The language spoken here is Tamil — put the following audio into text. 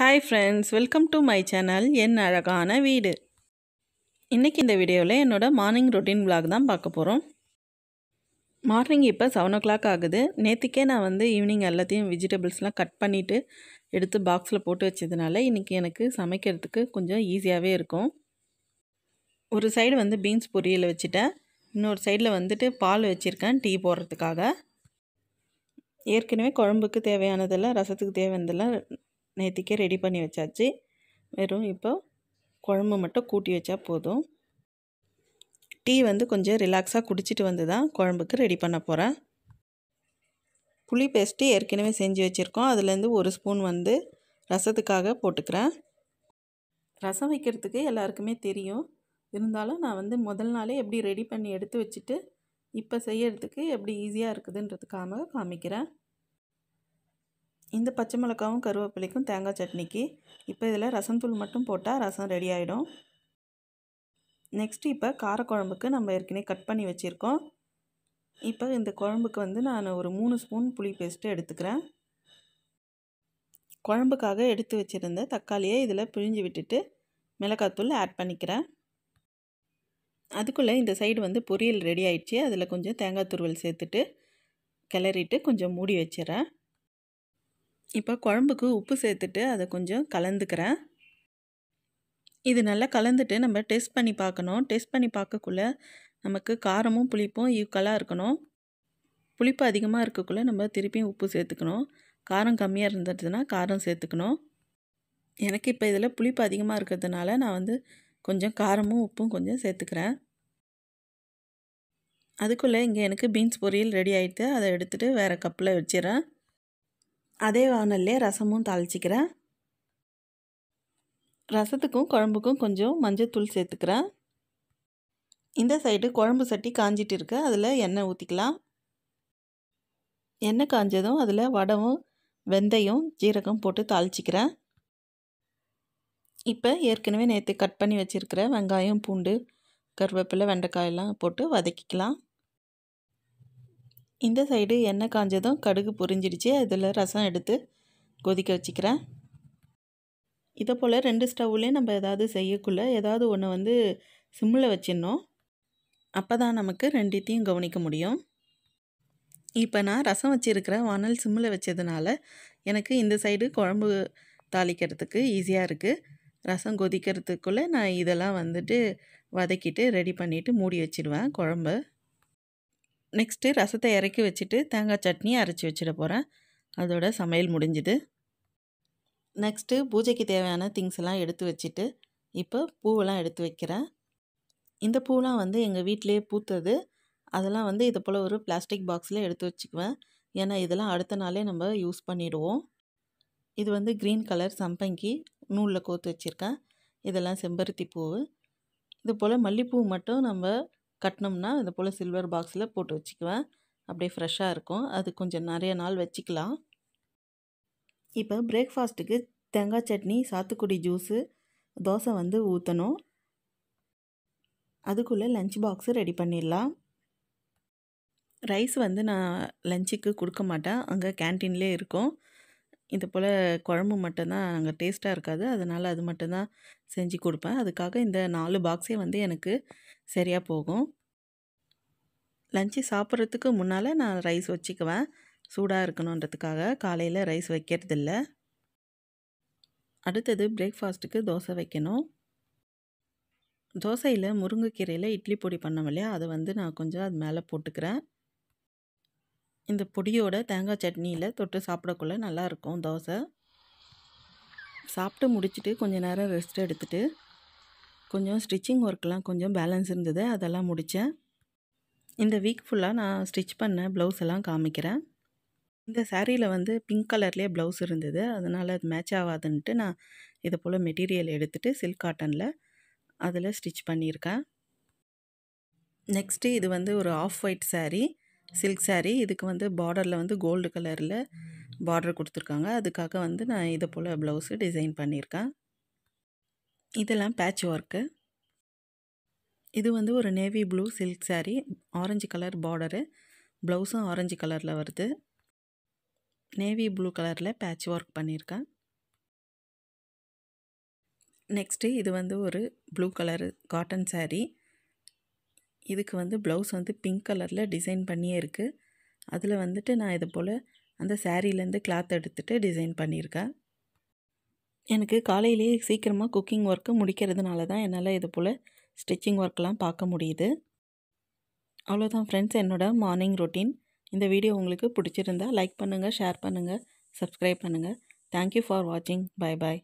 hi friends welcome to my channel என் அழகான வீடு இன்றைக்கி இந்த வீடியோவில் என்னோடய மார்னிங் ரொட்டீன் விளாக் தான் பார்க்க போகிறோம் மார்னிங் இப்போ செவன் ஓ கிளாக் ஆகுது நேற்றுக்கே நான் வந்து ஈவினிங் எல்லாத்தையும் வெஜிடபிள்ஸ்லாம் கட் பண்ணிவிட்டு எடுத்து பாக்ஸில் போட்டு வச்சதுனால இன்றைக்கி எனக்கு சமைக்கிறதுக்கு கொஞ்சம் ஈஸியாகவே இருக்கும் ஒரு சைடு வந்து பீன்ஸ் பொரியல் வச்சுட்டேன் இன்னொரு சைடில் வந்துட்டு பால் வச்சுருக்கேன் டீ போடுறதுக்காக ஏற்கனவே குழம்புக்கு தேவையானதெல்லாம் ரசத்துக்கு தேவையானதெல்லாம் நேற்றுக்கே ரெடி பண்ணி வச்சாச்சு வெறும் இப்போ குழம்பு மட்டும் கூட்டி வச்சா போதும் டீ வந்து கொஞ்சம் ரிலாக்ஸாக குடிச்சிட்டு வந்து தான் குழம்புக்கு ரெடி பண்ண போகிறேன் புளி பேஸ்ட்டு ஏற்கனவே செஞ்சு வச்சுருக்கோம் அதுலேருந்து ஒரு ஸ்பூன் வந்து ரசத்துக்காக போட்டுக்கிறேன் ரசம் வைக்கிறதுக்கு எல்லாருக்குமே தெரியும் இருந்தாலும் நான் வந்து முதல் நாளே எப்படி ரெடி பண்ணி எடுத்து வச்சுட்டு இப்போ செய்யறதுக்கு எப்படி ஈஸியாக இருக்குதுன்றதுக்காக காமிக்கிறேன் இந்த பச்சை மிளகாவும் கருவேப்பிலைக்கும் தேங்காய் சட்னிக்கு இப்போ இதில் ரசம் தூள் மட்டும் போட்டால் ரசம் ரெடி ஆகிடும் நெக்ஸ்ட்டு இப்போ காரக்குழம்புக்கு நம்ம ஏற்கனவே கட் பண்ணி வச்சுருக்கோம் இப்போ இந்த குழம்புக்கு வந்து நான் ஒரு மூணு ஸ்பூன் புளி பேஸ்ட்டு எடுத்துக்கிறேன் குழம்புக்காக எடுத்து வச்சுருந்த தக்காளியை இதில் பிழிஞ்சு விட்டுட்டு மிளகாத்தூள் ஆட் பண்ணிக்கிறேன் அதுக்குள்ளே இந்த சைடு வந்து பொரியல் ரெடி ஆயிடுச்சு அதில் கொஞ்சம் தேங்காய் துருவல் சேர்த்துட்டு கிளறிட்டு கொஞ்சம் மூடி வச்சிடறேன் இப்போ குழம்புக்கு உப்பு சேர்த்துட்டு அதை கொஞ்சம் கலந்துக்கிறேன் இது நல்லா கலந்துட்டு நம்ம டெஸ்ட் பண்ணி பார்க்கணும் டெஸ்ட் பண்ணி பார்க்கக்குள்ள நமக்கு காரமும் புளிப்பும் ஈக்குவலாக இருக்கணும் புளிப்பு அதிகமாக இருக்கக்குள்ளே நம்ம திருப்பியும் உப்பு சேர்த்துக்கணும் காரம் கம்மியாக இருந்துட்டுதுன்னா காரம் சேர்த்துக்கணும் எனக்கு இப்போ இதில் புளிப்பு அதிகமாக இருக்கிறதுனால நான் வந்து கொஞ்சம் காரமும் உப்பும் கொஞ்சம் சேர்த்துக்கிறேன் அதுக்குள்ளே இங்கே எனக்கு பீன்ஸ் பொரியல் ரெடி ஆகிட்டு அதை எடுத்துகிட்டு வேறு கப்பில் வச்சிடறேன் அதே வானல்லே ரசமும் தாளிச்சிக்கிறேன் ரசத்துக்கும் குழம்புக்கும் கொஞ்சம் மஞ்சத்தூள் சேர்த்துக்கிறேன் இந்த சைடு குழம்பு சட்டி காஞ்சிட்டு இருக்கு அதில் எண்ணெய் ஊற்றிக்கலாம் எண்ணெய் காஞ்சதும் அதில் வடவும் வெந்தயம் ஜீரகம் போட்டு தாளிச்சிக்கிறேன் இப்போ ஏற்கனவே நேற்று கட் பண்ணி வச்சுருக்கிற வெங்காயம் பூண்டு கருவேப்பிலை வெண்டைக்காயெல்லாம் போட்டு வதக்கிக்கலாம் இந்த சைடு எண்ணெய் காஞ்சதும் கடுகு பொரிஞ்சிடுச்சு அதில் ரசம் எடுத்து கொதிக்க வச்சுக்கிறேன் இதை போல் ரெண்டு ஸ்டவ்லேயும் நம்ம எதாவது செய்யக்குள்ளே ஏதாவது ஒன்று வந்து சிம்மில் வச்சிடணும் அப்போ தான் நமக்கு ரெண்டுத்தையும் கவனிக்க முடியும் இப்போ நான் ரசம் வச்சுருக்கிற வானல் சிம்மில் வச்சதுனால எனக்கு இந்த சைடு குழம்பு தாளிக்கிறதுக்கு ஈஸியாக இருக்குது ரசம் கொதிக்கிறதுக்குள்ளே நான் இதெல்லாம் வந்துட்டு வதக்கிட்டு ரெடி பண்ணிவிட்டு மூடி வச்சுடுவேன் குழம்பு நெக்ஸ்ட்டு ரசத்தை இறக்கி வச்சுட்டு தேங்காய் சட்னி அரைச்சி வச்சிட போகிறேன் அதோட சமையல் முடிஞ்சுது நெக்ஸ்ட்டு பூஜைக்கு தேவையான திங்ஸ் எல்லாம் எடுத்து வச்சுட்டு இப்போ பூவெல்லாம் எடுத்து வைக்கிறேன் இந்த பூலாம் வந்து எங்கள் வீட்டிலேயே பூத்தது அதெல்லாம் வந்து இது போல் ஒரு பிளாஸ்டிக் பாக்ஸில் எடுத்து வச்சுக்குவேன் ஏன்னா இதெல்லாம் அடுத்த நாளே நம்ம யூஸ் பண்ணிவிடுவோம் இது வந்து க்ரீன் கலர் சம்பங்கி நூலில் கோத்து வச்சுருக்கேன் இதெல்லாம் செம்பருத்தி பூ இது போல் மல்லிப்பூ மட்டும் நம்ம கட்டினோம்னா இதை போல் சில்வர் பாக்ஸில் போட்டு வச்சுக்குவேன் அப்படியே ஃப்ரெஷ்ஷாக இருக்கும் அது கொஞ்சம் நிறைய நாள் வச்சுக்கலாம் இப்போ பிரேக்ஃபாஸ்ட்டுக்கு தேங்காய் சட்னி சாத்துக்குடி ஜூஸு தோசை வந்து ஊற்றணும் அதுக்குள்ளே லஞ்ச் பாக்ஸு ரெடி பண்ணிடலாம் ரைஸ் வந்து நான் லஞ்சுக்கு கொடுக்க மாட்டேன் அங்கே கேன்டீன்லேயே இருக்கும் இது போல் குழம்பு மட்டும்தான் அங்கே டேஸ்ட்டாக இருக்காது அதனால் அது மட்டும்தான் செஞ்சு கொடுப்பேன் அதுக்காக இந்த நாலு பாக்ஸே வந்து எனக்கு சரியாக போகும் லஞ்சு சாப்பிட்றதுக்கு முன்னால் நான் ரைஸ் வச்சுக்குவேன் சூடாக இருக்கணுன்றதுக்காக காலையில் ரைஸ் வைக்கிறதில்ல அடுத்தது பிரேக்ஃபாஸ்ட்டுக்கு தோசை வைக்கணும் தோசையில் முருங்கைக்கீரையில் இட்லி பொடி பண்ணோம் இல்லையா அதை வந்து நான் கொஞ்சம் அது மேலே போட்டுக்கிறேன் இந்த பொடியோட தேங்காய் சட்னியில் தொட்டு சாப்பிடக்குள்ள நல்லாயிருக்கும் தோசை சாப்பிட்டு முடிச்சுட்டு கொஞ்சம் நேரம் ரெஸ்ட் எடுத்துகிட்டு கொஞ்சம் ஸ்டிச்சிங் ஒர்க்கெலாம் கொஞ்சம் பேலன்ஸ் இருந்தது அதெல்லாம் முடித்தேன் இந்த வீக் ஃபுல்லாக நான் ஸ்டிச் பண்ண ப்ளவுஸ் எல்லாம் காமிக்கிறேன் இந்த சேரீயில் வந்து பிங்க் கலர்லேயே ப்ளவுஸ் இருந்தது அதனால் அது மேட்ச் ஆகாதுன்ட்டு நான் இதை போல் மெட்டீரியல் எடுத்துகிட்டு சில்க் காட்டனில் அதில் ஸ்டிச் பண்ணியிருக்கேன் நெக்ஸ்ட்டு இது வந்து ஒரு off white sari silk sari இதுக்கு வந்து பார்டரில் வந்து கோல்டு கலரில் பார்டர் கொடுத்துருக்காங்க அதுக்காக வந்து நான் இதை போல் ப்ளவுஸு டிசைன் பண்ணியிருக்கேன் இதெல்லாம் பேட்ச் ஒர்க்கு இது வந்து ஒரு navy blue silk sari orange colour border ப்ளவுஸும் ஆரஞ்சு கலரில் வருது நேவி ப்ளூ கலரில் பேட்ச் ஒர்க் பண்ணியிருக்கேன் நெக்ஸ்ட்டு இது வந்து ஒரு ப்ளூ கலரு காட்டன் சாரீ இதுக்கு வந்து ப்ளவுஸ் வந்து பிங்க் கலரில் டிசைன் பண்ணியே இருக்குது அதில் வந்துட்டு நான் இதை போல் அந்த சேரீலேருந்து கிளாத் எடுத்துகிட்டு டிசைன் பண்ணியிருக்கேன் எனக்கு காலையிலேயே சீக்கிரமாக குக்கிங் ஒர்க்கு முடிக்கிறதுனால தான் என்னால் இது போல் ஸ்டிச்சிங் ஒர்க்கெலாம் பார்க்க முடியுது அவ்வளோதான் ஃப்ரெண்ட்ஸ் என்னோடய மார்னிங் ரொட்டீன் இந்த வீடியோ உங்களுக்கு பிடிச்சிருந்தா லைக் பண்ணுங்கள் ஷேர் பண்ணுங்கள் சப்ஸ்கிரைப் பண்ணுங்கள் தேங்க்யூ ஃபார் வாட்சிங் பாய் பாய்